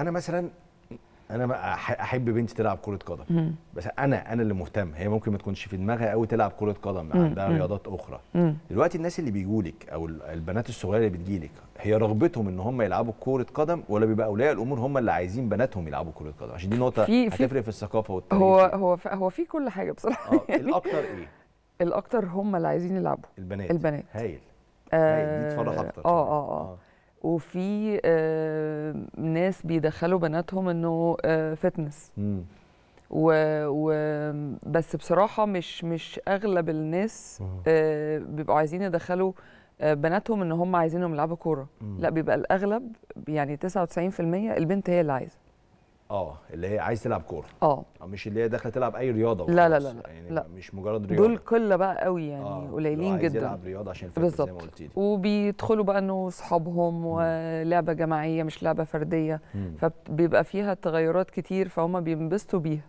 انا مثلا انا احب بنتي تلعب كره قدم بس انا انا اللي مهتم هي ممكن ما تكونش في دماغها قوي تلعب كره قدم عندها رياضات اخرى دلوقتي الناس اللي لك او البنات الصغيره اللي لك هي رغبتهم ان هم يلعبوا كره قدم ولا بيبقى اولياء الامور هم اللي عايزين بناتهم يلعبوا كره قدم عشان دي نقطه في هتفرق في الثقافه والتاريخ هو هو هو في كل حاجه بصراحه آه يعني الاكتر ايه الاكتر هم اللي عايزين يلعبوا البنات البنات هايل آه، هايل دي تفرح اكتر اه اه اه, آه. وفي آه، ناس بيدخلوا بناتهم انه فتنس آه، و... و بس بصراحه مش مش اغلب الناس آه. بيبقوا عايزين يدخلوا بناتهم ان هم عايزينهم يلعبوا كوره لا بيبقى الاغلب يعني 99% البنت هي اللي عايزه اه اللي هي عايز تلعب كوره آه. اه مش اللي هي داخله تلعب اي رياضه لا لا لا لا, يعني لا. مش مجرد رياضه دول قله بقى قوي يعني آه، قليلين آه. جدا عايز يلعب رياضه عشان زي ما بالظبط وبيدخلوا بقى انه اصحابهم ولعبه جماعيه مش لعبه فرديه مم. فبيبقى فيها تغيرات كتير فهم بينبسطوا بيها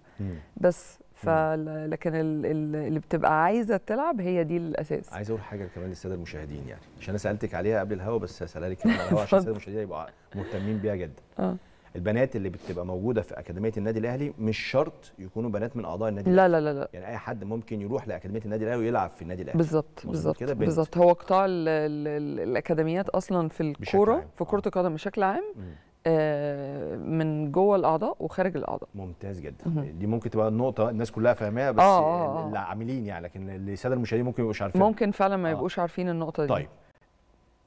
بس بس فلكن اللي بتبقى عايزه تلعب هي دي الاساس عايز اقول حاجه كمان للساده المشاهدين يعني عشان انا سالتك عليها قبل الهوا بس هسالها لك كمان الهوا عشان الساده المشاهدين يبقوا مهتمين بيها جدا اه البنات اللي بتبقى موجوده في اكاديميه النادي الاهلي مش شرط يكونوا بنات من اعضاء النادي لا لا لا لا يعني اي حد ممكن يروح لاكاديميه النادي الاهلي ويلعب في النادي الاهلي بالظبط بالظبط بالظبط هو قطاع الاكاديميات اصلا في الكوره في آه. كره القدم بشكل عام آه، من جوه الاعضاء وخارج الاعضاء ممتاز جدا دي ممكن تبقى النقطه الناس كلها فاهماها بس آه آه آه. آه. العاملين يعني لكن الساده المشاهدين ممكن ما يبقوش عارفين ممكن فعلا ما يبقوش عارفين النقطه دي طيب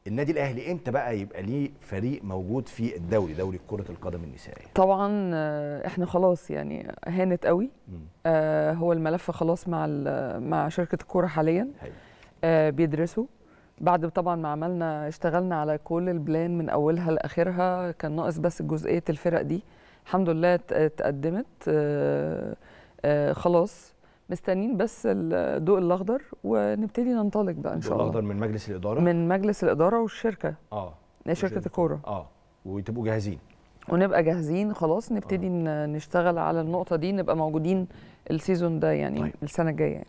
النادي الاهلي امتى بقى يبقى ليه فريق موجود في الدوري دوري كره القدم النسائي طبعا آه، احنا خلاص يعني هانت قوي آه هو الملف خلاص مع مع شركه الكوره حاليا آه بيدرسوا بعد طبعا ما عملنا اشتغلنا على كل البلان من اولها لاخرها كان ناقص بس جزئيه الفرق دي الحمد لله تقدمت آه آه خلاص مستنيين بس الضوء الاخضر ونبتدي ننطلق بقى ان شاء الله الضوء الاخضر من مجلس الاداره من مجلس الاداره والشركه اه شركه الكوره اه وتبقوا جاهزين ونبقى جاهزين خلاص نبتدي آه. نشتغل على النقطه دي نبقى موجودين السيزون ده يعني طيب. السنه الجايه يعني.